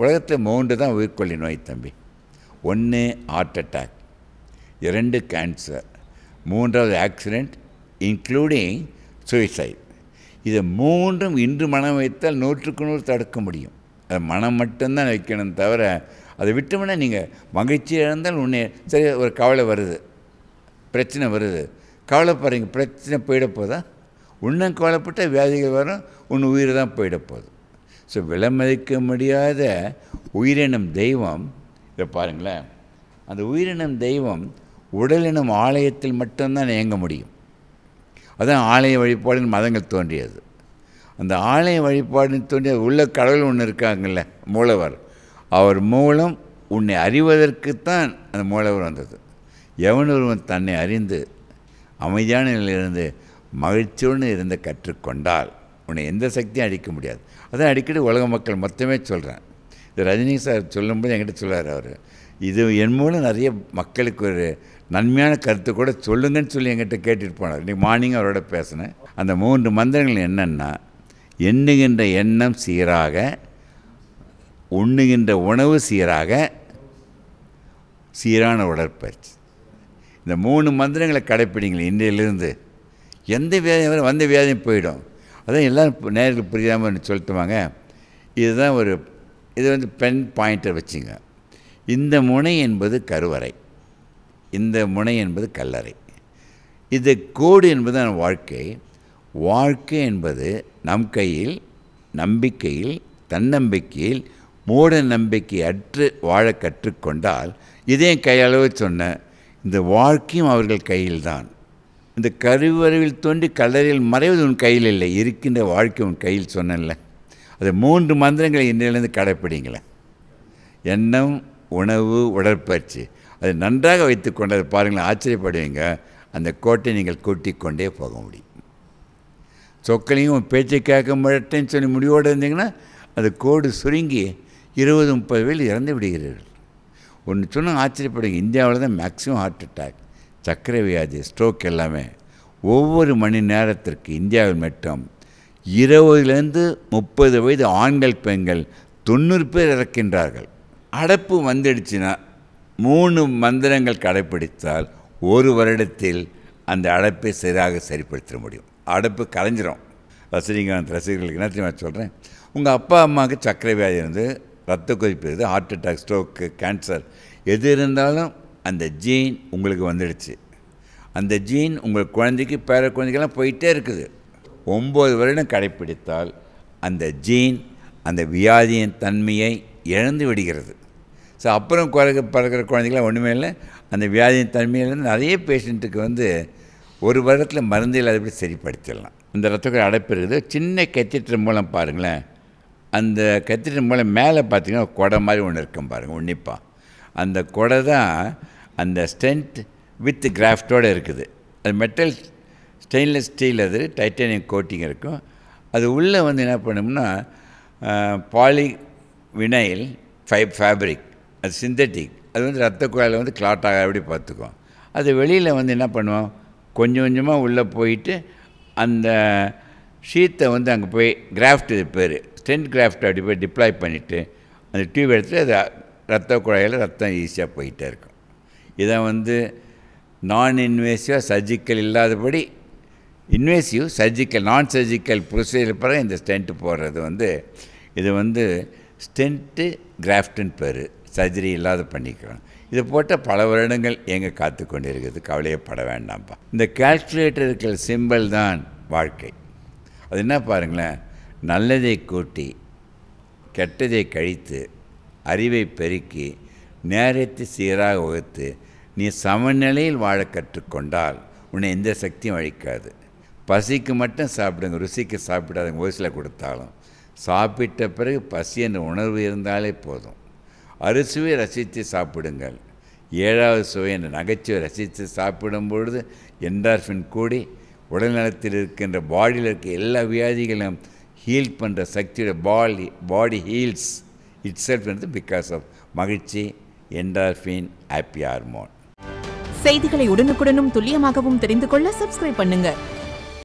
உலகத்தில் மூன்று தான் உயிர்கொல்லி நோய் தம்பி ஒன்று ஹார்ட் அட்டாக் இரண்டு கேன்சர் மூன்றாவது ஆக்சிடெண்ட் இன்க்ளூடிங் சுயசைட் இதை மூன்றும் இன்று மனம் வைத்தால் நூற்றுக்கு நூறு தடுக்க முடியும் அதை மனம் மட்டும்தான் வைக்கணும் தவிர அதை விட்டோம்னா நீங்கள் மகிழ்ச்சி இழந்தால் உன்னே சரி ஒரு கவலை வருது பிரச்சனை வருது கவலைப்படுறீங்க பிரச்சனை போயிட போதா இன்னும் கவலைப்பட்டால் வியாதிகள் வரும் உன் உயிர் தான் போயிட ஸோ விலமதிக்க முடியாத உயிரினம் தெய்வம் இதை பாருங்களேன் அந்த உயிரினம் தெய்வம் உடலினம் ஆலயத்தில் மட்டும்தான் இயங்க முடியும் அதுதான் ஆலய வழிபாடுன்னு மதங்கள் தோன்றியது அந்த ஆலய வழிபாடுன்னு தோன்றிய உள்ள கடவுள் ஒன்று இருக்காங்கல்ல மூலவர் அவர் மூலம் உன்னை அறிவதற்குத்தான் அந்த மூலவர் வந்தது எவன் ஒருவன் தன்னை அறிந்து அமைதியான நிலையிலிருந்து மகிழ்ச்சியுடன் இருந்து கற்றுக்கொண்டால் உன்னை எந்த சக்தியும் அழிக்க முடியாது அதான் அடிக்கடி உலக மக்கள் மொத்தமே சொல்கிறேன் இது ரஜினி சார் சொல்லும்போது என்கிட்ட சொல்லார் அவர் இது என் மூலம் நிறைய மக்களுக்கு ஒரு நன்மையான கருத்து கூட சொல்லுங்கன்னு சொல்லி என்கிட்ட கேட்டுட்டு போனார் இன்றைக்கி மார்னிங் அவரோட பேசினேன் அந்த மூன்று மந்திரங்கள் என்னென்னா எண்ணுகின்ற எண்ணம் சீராக உண்ணுகின்ற உணவு சீராக சீரான உடற்பயிற்சி இந்த மூணு மந்திரங்களை கடைப்பிடிங்களே இன்றையிலிருந்து எந்த வியாதியும் வந்த வியாதியும் போயிடும் அதான் எல்லாம் நேரில் புரியாமல் சொல்லிட்டுவாங்க இதுதான் ஒரு இது வந்து பென் பாயிண்டர் வச்சுங்க இந்த முனை என்பது கருவறை இந்த முனை என்பது கல்லறை இது கோடு என்பது நம் வாழ்க்கை வாழ்க்கை என்பது நம் கையில் நம்பிக்கையில் தன்னம்பிக்கையில் மூட நம்பிக்கை அற்று வாழ கற்றுக்கொண்டால் இதே கையளவு சொன்ன இந்த வாழ்க்கையும் அவர்கள் கையில்தான் இந்த கருவறையில் தோண்டி கல்லறையில் மறைவது உன் கையில் இல்லை இருக்கின்ற வாழ்க்கை உன் கையில் சொன்னல அது மூன்று மந்திரங்களை இன்றையிலேருந்து கடைப்பிடிங்களேன் எண்ணம் உணவு உடற்பயிற்சி அதை நன்றாக வைத்து கொண்டதை பாருங்களேன் ஆச்சரியப்படுவீங்க அந்த கோட்டை நீங்கள் கூட்டிக் கொண்டே போக முடியும் சொக்கலையும் உன் பேச்சை கேட்க மாட்டேன்னு சொல்லி முடிவோடு இருந்தீங்கன்னா அது கோடு சுருங்கி இருபது முப்பது பேர் இறந்து விடுகிறீர்கள் ஒன்று சொன்னால் ஆச்சரியப்படுங்க இந்தியாவில் தான் மேக்ஸிமம் ஹார்ட் அட்டாக் சர்க்கரை வியாதி ஸ்ட்ரோக் எல்லாமே ஒவ்வொரு மணி நேரத்திற்கு இந்தியாவில் மட்டும் இருபதுலேருந்து முப்பது வயது ஆண்கள் பெண்கள் தொண்ணூறு பேர் இறக்கின்றார்கள் அடைப்பு வந்துடுச்சுன்னா மூணு மந்திரங்கள் கடைப்பிடித்தால் ஒரு வருடத்தில் அந்த அடைப்பை சரியாக சரிப்படுத்த முடியும் அடைப்பு கலைஞ்சிரும் ரசிகாந்த் ரசிகர்களுக்கு என்ன தெரியுமா சொல்கிறேன் உங்கள் அப்பா அம்மாவுக்கு சர்க்கரை வியாதி இருந்து ரத்த கொதிப்பு இருக்குது ஹார்ட் அட்டாக் ஸ்ட்ரோக்கு கேன்சர் எது இருந்தாலும் அந்த ஜீன் உங்களுக்கு வந்துடுச்சு அந்த ஜீன் உங்கள் குழந்தைக்கு பேர குழந்தைக்கெல்லாம் போயிட்டே இருக்குது ஒம்பது வருடம் கடைப்பிடித்தால் அந்த ஜீன் அந்த வியாதியின் தன்மையை இழந்து விடுகிறது ஸோ அப்புறம் குறைக்க பிறக்கிற குழந்தைகள்லாம் ஒன்றுமே இல்லை அந்த வியாதியின் தன்மையிலேருந்து நிறைய பேஷண்ட்டுக்கு வந்து ஒரு வருடத்தில் மருந்து இல்லாதபடி சரிப்படுத்திடலாம் இந்த ரத்தக்குறை அடைப்பு இருக்குது சின்ன கத்திட்டர் மூலம் பாருங்களேன் அந்த கத்திட்டர் மூலம் மேலே பார்த்தீங்கன்னா கொடை மாதிரி ஒன்று இருக்கும் பாருங்கள் உன்னிப்பாக அந்த கொடை தான் அந்த ஸ்டென்ட் வித் கிராஃப்டோடு இருக்குது அது மெட்டல் ஸ்டெயின்லெஸ் ஸ்டீல் அது டைட்டானியம் கோட்டிங் இருக்கும் அது உள்ளே வந்து என்ன பண்ணோம்னா பாலி வினைல் ஃபை ஃபேப்ரிக் அது சிந்தட்டிக் அது வந்து ரத்த குழாயில் வந்து கிளாட் ஆக அப்படி பார்த்துக்கும் அது வெளியில் வந்து என்ன பண்ணுவோம் கொஞ்சம் கொஞ்சமாக உள்ளே போயிட்டு அந்த ஷீத்தை வந்து அங்கே போய் கிராஃப்ட் இது பேர் ஸ்டென்ட் கிராஃப்ட் அப்படி போய் டிப்ளாய் பண்ணிவிட்டு அந்த டியூப் எடுத்து அதை ரத்த குழாயில் ரத்தம் ஈஸியாக போயிட்டே இருக்கும் இதை வந்து நான் இன்வேசிவாக சர்ஜிக்கல் இல்லாதபடி invasive surgical non surgical procedure பிறகு இந்த ஸ்டென்ட்டு போடுறது வந்து இது வந்து ஸ்டென்ட்டு கிராஃப்ட்னு பேர் சர்ஜரி இல்லாத பண்ணிக்கிறோம் இதை போட்டால் பல வருடங்கள் எங்கே காத்து கொண்டு இருக்குது கவலையப்பட வேண்டாம்ப்பா இந்த கால்குலேட்டர் இருக்கிற சிம்பிள் தான் வாழ்க்கை அது என்ன பாருங்களேன் நல்லதை கூட்டி கெட்டதை கழித்து அறிவை பெருக்கி நேரத்தை சீராக வகுத்து நீ சமநிலையில் வாழ கற்றுக்கொண்டால் உன்னை எந்த சக்தியும் அழிக்காது பசிக்கு மட்டும் சாப்பிடுங்க ருசிக்கு சாப்பிடாதுங்க ஓசில கொடுத்தாலும் சாப்பிட்ட பிறகு பசி என்ற உணர்வு இருந்தாலே போதும் அரிசுவை ரசித்து சாப்பிடுங்கள் ஏழாவது சுவை என்ற நகைச்சுவை ரசித்து சாப்பிடும் பொழுது என்டார்ஃபின் கூடி உடல்நலத்தில் இருக்கின்ற பாடியில் இருக்க எல்லா வியாதிகளையும் ஹீல் பண்ணுற சக்தியோட பாடி பாடி ஹீல்ஸ் இட்ஸெல்ஃப் வந்து பிகாஸ் ஆஃப் மகிழ்ச்சி என்டார்ஃபின் ஹாப்பி ஹார்மோன் செய்திகளை உடனுக்குடனும் துல்லியமாகவும் தெரிந்து கொள்ள சப்ஸ்கிரைப் பண்ணுங்கள்